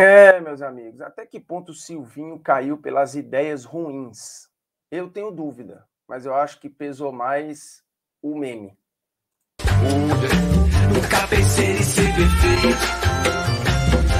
É, meus amigos, até que ponto o Silvinho caiu pelas ideias ruins? Eu tenho dúvida, mas eu acho que pesou mais o meme. Nunca pensei em ser perfeito,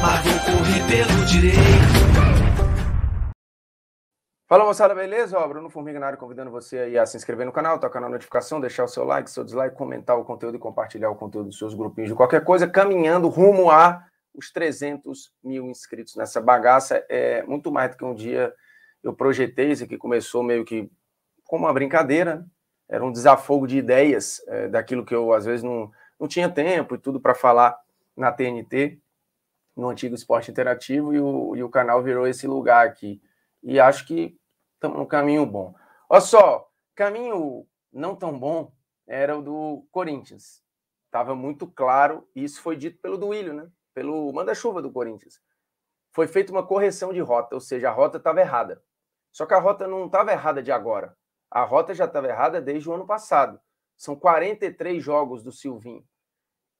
mas vou correr pelo direito. Fala moçada, beleza? Ó, Bruno Formiganário convidando você aí a se inscrever no canal, tocar na notificação, deixar o seu like, seu dislike, comentar o conteúdo e compartilhar o conteúdo dos seus grupinhos de qualquer coisa, caminhando rumo a os 300 mil inscritos nessa bagaça. É muito mais do que um dia eu projetei. Isso aqui começou meio que como uma brincadeira, né? era um desafogo de ideias é, daquilo que eu, às vezes, não, não tinha tempo e tudo para falar na TNT, no antigo esporte interativo, e o, e o canal virou esse lugar aqui. E acho que estamos no caminho bom. Olha só, caminho não tão bom era o do Corinthians. Estava muito claro, e isso foi dito pelo Duílio, né? pelo manda-chuva do Corinthians, foi feita uma correção de rota, ou seja, a rota estava errada. Só que a rota não estava errada de agora. A rota já estava errada desde o ano passado. São 43 jogos do Silvinho.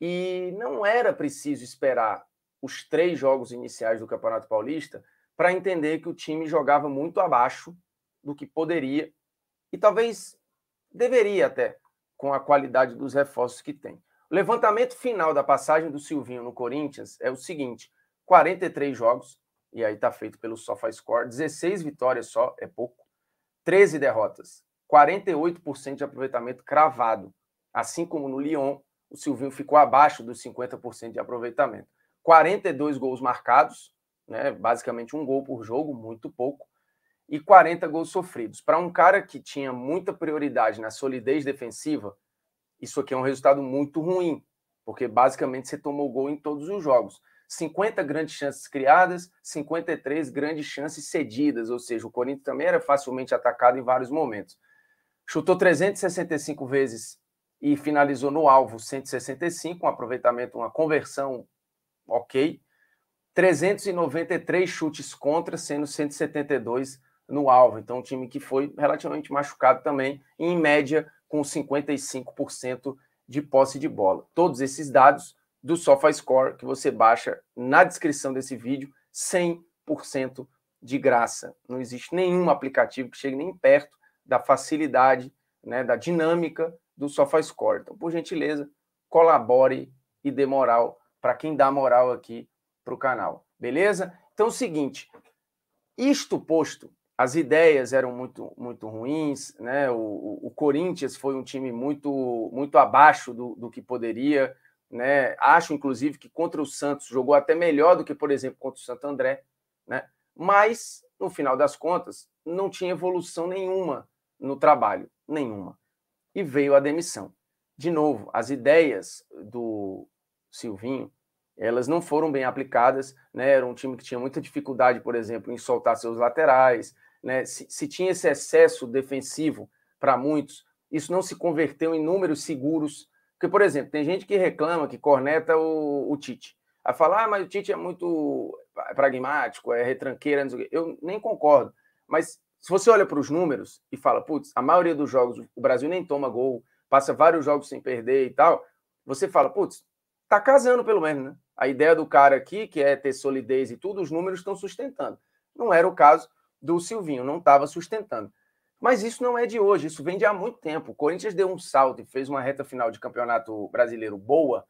E não era preciso esperar os três jogos iniciais do Campeonato Paulista para entender que o time jogava muito abaixo do que poderia e talvez deveria até, com a qualidade dos reforços que tem. Levantamento final da passagem do Silvinho no Corinthians é o seguinte: 43 jogos, e aí está feito pelo SofaScore, 16 vitórias só, é pouco, 13 derrotas, 48% de aproveitamento cravado. Assim como no Lyon, o Silvinho ficou abaixo dos 50% de aproveitamento. 42 gols marcados, né, basicamente um gol por jogo, muito pouco, e 40 gols sofridos. Para um cara que tinha muita prioridade na solidez defensiva, isso aqui é um resultado muito ruim, porque basicamente você tomou gol em todos os jogos. 50 grandes chances criadas, 53 grandes chances cedidas, ou seja, o Corinthians também era facilmente atacado em vários momentos. Chutou 365 vezes e finalizou no alvo 165, um aproveitamento, uma conversão ok. 393 chutes contra, sendo 172 no alvo. Então, um time que foi relativamente machucado também, em média, com 55% de posse de bola. Todos esses dados do SofaScore que você baixa na descrição desse vídeo, 100% de graça. Não existe nenhum aplicativo que chegue nem perto da facilidade, né, da dinâmica do SofaScore. Então, por gentileza, colabore e dê moral para quem dá moral aqui para o canal. Beleza? Então, é o seguinte: isto posto, as ideias eram muito, muito ruins, né? O, o Corinthians foi um time muito, muito abaixo do, do que poderia, né? Acho, inclusive, que contra o Santos jogou até melhor do que, por exemplo, contra o Santo André, né? Mas, no final das contas, não tinha evolução nenhuma no trabalho, nenhuma. E veio a demissão. De novo, as ideias do Silvinho elas não foram bem aplicadas, né? Era um time que tinha muita dificuldade, por exemplo, em soltar seus laterais, né? se, se tinha esse excesso defensivo para muitos, isso não se converteu em números seguros. Porque, por exemplo, tem gente que reclama, que corneta o, o Tite. A falar, ah, mas o Tite é muito pragmático, é retranqueira, Eu nem concordo. Mas se você olha para os números e fala, putz, a maioria dos jogos o Brasil nem toma gol, passa vários jogos sem perder e tal, você fala, putz, tá casando pelo menos, né? A ideia do cara aqui, que é ter solidez e tudo, os números estão sustentando. Não era o caso do Silvinho, não estava sustentando. Mas isso não é de hoje, isso vem de há muito tempo. O Corinthians deu um salto e fez uma reta final de campeonato brasileiro boa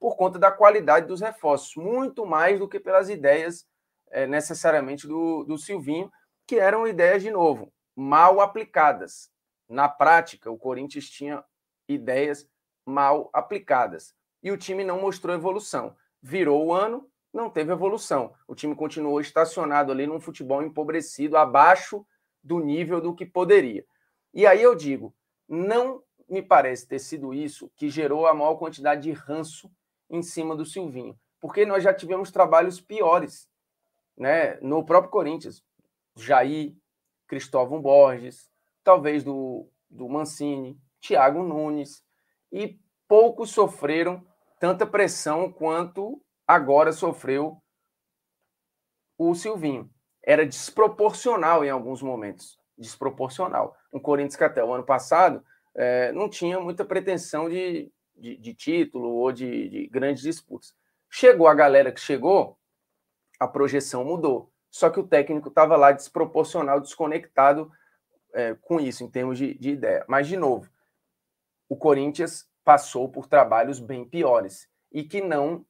por conta da qualidade dos reforços, muito mais do que pelas ideias é, necessariamente do, do Silvinho, que eram ideias, de novo, mal aplicadas. Na prática, o Corinthians tinha ideias mal aplicadas e o time não mostrou evolução. Virou o ano, não teve evolução. O time continuou estacionado ali num futebol empobrecido, abaixo do nível do que poderia. E aí eu digo, não me parece ter sido isso que gerou a maior quantidade de ranço em cima do Silvinho, porque nós já tivemos trabalhos piores, né? No próprio Corinthians, Jair, Cristóvão Borges, talvez do, do Mancini, Thiago Nunes, e poucos sofreram tanta pressão quanto agora sofreu o Silvinho. Era desproporcional em alguns momentos. Desproporcional. Um Corinthians que até o ano passado é, não tinha muita pretensão de, de, de título ou de, de grandes disputas. Chegou a galera que chegou, a projeção mudou. Só que o técnico estava lá desproporcional, desconectado é, com isso, em termos de, de ideia. Mas, de novo, o Corinthians passou por trabalhos bem piores e que não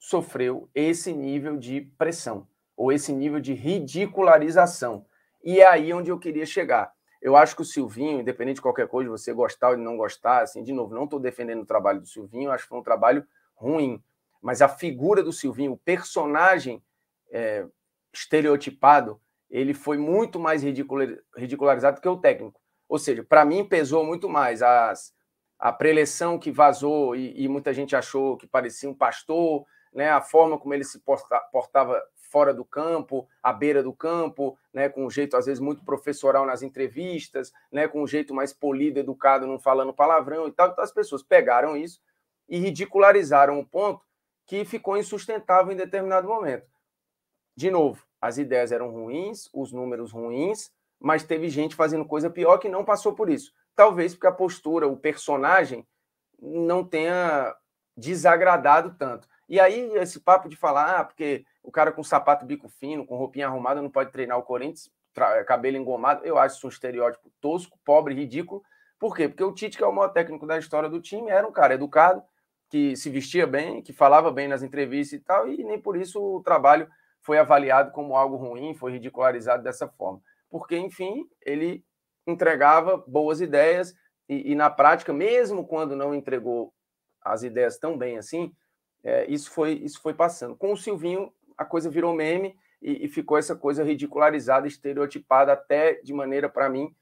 sofreu esse nível de pressão ou esse nível de ridicularização. E é aí onde eu queria chegar. Eu acho que o Silvinho, independente de qualquer coisa, você gostar ou não gostar, assim, de novo, não estou defendendo o trabalho do Silvinho, acho que foi um trabalho ruim. Mas a figura do Silvinho, o personagem é, estereotipado, ele foi muito mais ridicularizado que o técnico. Ou seja, para mim pesou muito mais as, a preleção que vazou e, e muita gente achou que parecia um pastor, né, a forma como ele se portava fora do campo, à beira do campo, né, com um jeito às vezes muito professoral nas entrevistas, né, com um jeito mais polido, educado, não falando palavrão e tal. Então as pessoas pegaram isso e ridicularizaram o ponto que ficou insustentável em determinado momento. De novo, as ideias eram ruins, os números ruins, mas teve gente fazendo coisa pior que não passou por isso. Talvez porque a postura, o personagem não tenha desagradado tanto. E aí, esse papo de falar, ah, porque o cara com sapato bico fino, com roupinha arrumada, não pode treinar o Corinthians, eh, cabelo engomado, eu acho isso um estereótipo tosco, pobre, ridículo. Por quê? Porque o Tite, que é o maior técnico da história do time, era um cara educado, que se vestia bem, que falava bem nas entrevistas e tal, e nem por isso o trabalho foi avaliado como algo ruim, foi ridicularizado dessa forma. Porque, enfim, ele entregava boas ideias e, e na prática, mesmo quando não entregou as ideias tão bem assim, é, isso, foi, isso foi passando. Com o Silvinho, a coisa virou meme e, e ficou essa coisa ridicularizada, estereotipada, até de maneira, para mim,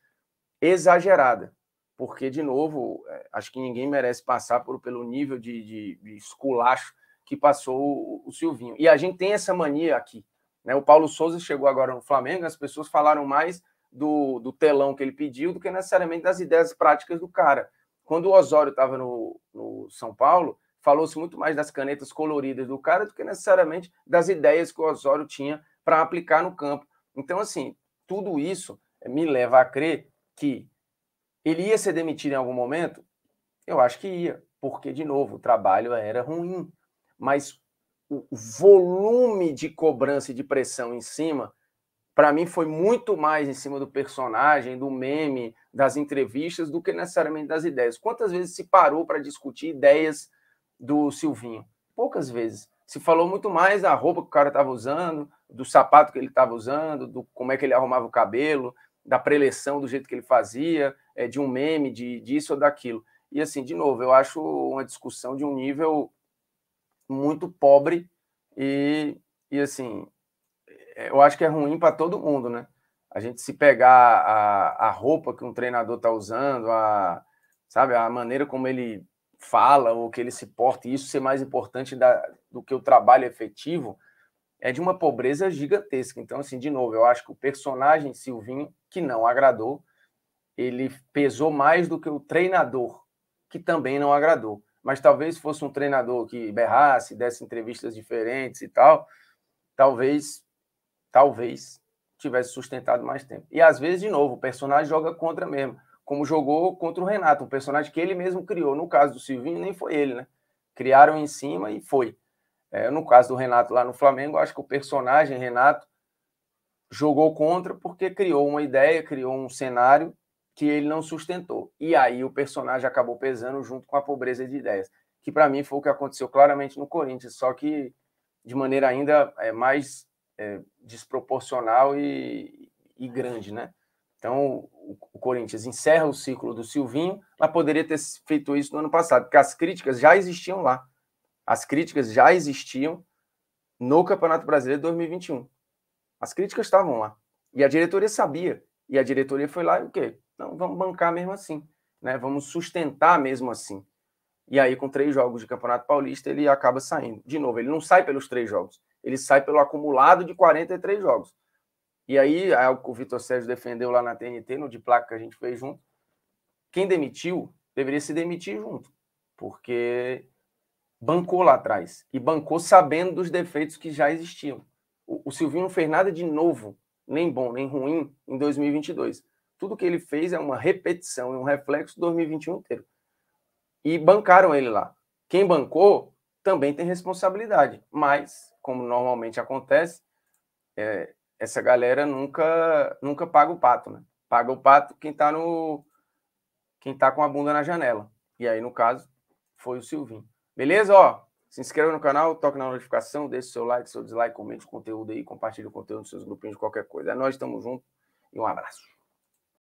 exagerada. Porque, de novo, é, acho que ninguém merece passar por, pelo nível de, de, de esculacho que passou o, o, Silvinho. E a gente tem essa mania aqui. Né? O Paulo Souza chegou agora no Flamengo, as pessoas falaram mais do, do telão que ele pediu do que necessariamente das ideias práticas do cara. Quando o Osório estava no, no São Paulo, falou-se muito mais das canetas coloridas do cara do que necessariamente das ideias que o Osório tinha para aplicar no campo. Então, assim, tudo isso me leva a crer que ele ia ser demitido em algum momento? Eu acho que ia, porque, de novo, o trabalho era ruim. Mas o volume de cobrança e de pressão em cima, para mim, foi muito mais em cima do personagem, do meme, das entrevistas, do que necessariamente das ideias. Quantas vezes se parou para discutir ideias do Silvinho. Poucas vezes. Se falou muito mais da roupa que o cara estava usando, do sapato que ele estava usando, do como é que ele arrumava o cabelo, da preleção, do jeito que ele fazia, é, de um meme, de disso ou daquilo. E assim, de novo, eu acho uma discussão de um nível muito pobre e, e assim, é, eu acho que é ruim para todo mundo, né? A gente se pegar a, a roupa que um treinador está usando, a, sabe, a maneira como ele fala ou que ele se porta, e isso ser mais importante da, do que o trabalho efetivo, é de uma pobreza gigantesca. Então, assim, de novo, eu acho que o personagem Silvinho, que não agradou, ele pesou mais do que o treinador, que também não agradou. Mas talvez fosse um treinador que berrasse, desse entrevistas diferentes e tal, talvez, talvez tivesse sustentado mais tempo. E às vezes, de novo, o personagem joga contra mesmo como jogou contra o Renato, um personagem que ele mesmo criou. No caso do Silvinho, nem foi ele, né? Criaram em cima e foi. É, no caso do Renato lá no Flamengo, acho que o personagem Renato jogou contra porque criou uma ideia, criou um cenário que ele não sustentou. E aí o personagem acabou pesando junto com a pobreza de ideias, que para mim foi o que aconteceu claramente no Corinthians, só que de maneira ainda é, mais é, desproporcional e, e, grande, né? Então o, o Corinthians encerra o ciclo do Silvinho, mas poderia ter feito isso no ano passado, porque as críticas já existiam lá. As críticas já existiam no Campeonato Brasileiro de 2021. As críticas estavam lá. E a diretoria sabia. E a diretoria foi lá e o quê? Não, vamos bancar mesmo assim. Né? Vamos sustentar mesmo assim. E aí, com três jogos de Campeonato Paulista, ele acaba saindo. De novo, ele não sai pelos três jogos. Ele sai pelo acumulado de 43 jogos. E aí, é algo que o Vitor Sérgio defendeu lá na TNT, no de placa que a gente fez junto. Quem demitiu deveria se demitir junto, porque bancou lá atrás e bancou sabendo dos defeitos que já existiam. O, o Silvinho não fez nada de novo, nem bom, nem ruim, em 2022. Tudo que ele fez é uma repetição, e é um reflexo do 2021 inteiro. E bancaram ele lá. Quem bancou também tem responsabilidade, mas, como normalmente acontece, é, essa galera nunca nunca paga o pato, né? Paga o pato quem tá no quem tá com a bunda na janela. E aí, no caso, foi o Silvinho. Beleza, ó? Se inscreva no canal, toque na notificação, deixe seu like, seu dislike, comente o conteúdo aí, compartilhe o conteúdo nos seus grupinhos, qualquer coisa. É nós, estamos junto e um abraço.